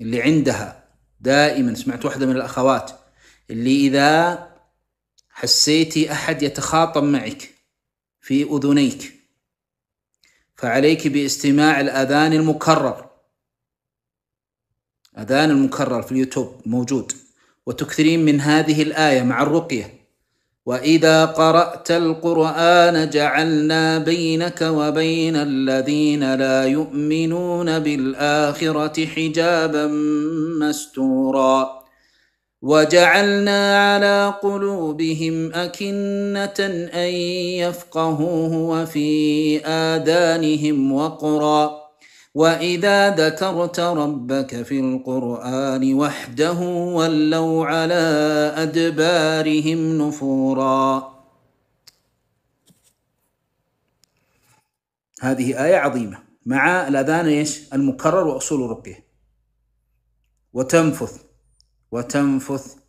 اللي عندها دائما سمعت واحدة من الأخوات اللي إذا حسيتي أحد يتخاطب معك في أذنيك فعليك باستماع الأذان المكرر أذان المكرر في اليوتيوب موجود وتكثرين من هذه الآية مع الرقية واذا قرات القران جعلنا بينك وبين الذين لا يؤمنون بالاخره حجابا مستورا وجعلنا على قلوبهم اكنه ان يفقهوه وفي اذانهم وقرا واذا ذكرت ربك في القران وحده ولوا على ادبارهم نفورا هذه ايه عظيمه مع الاذان ايش المكرر واصول رقيه وتنفث وتنفث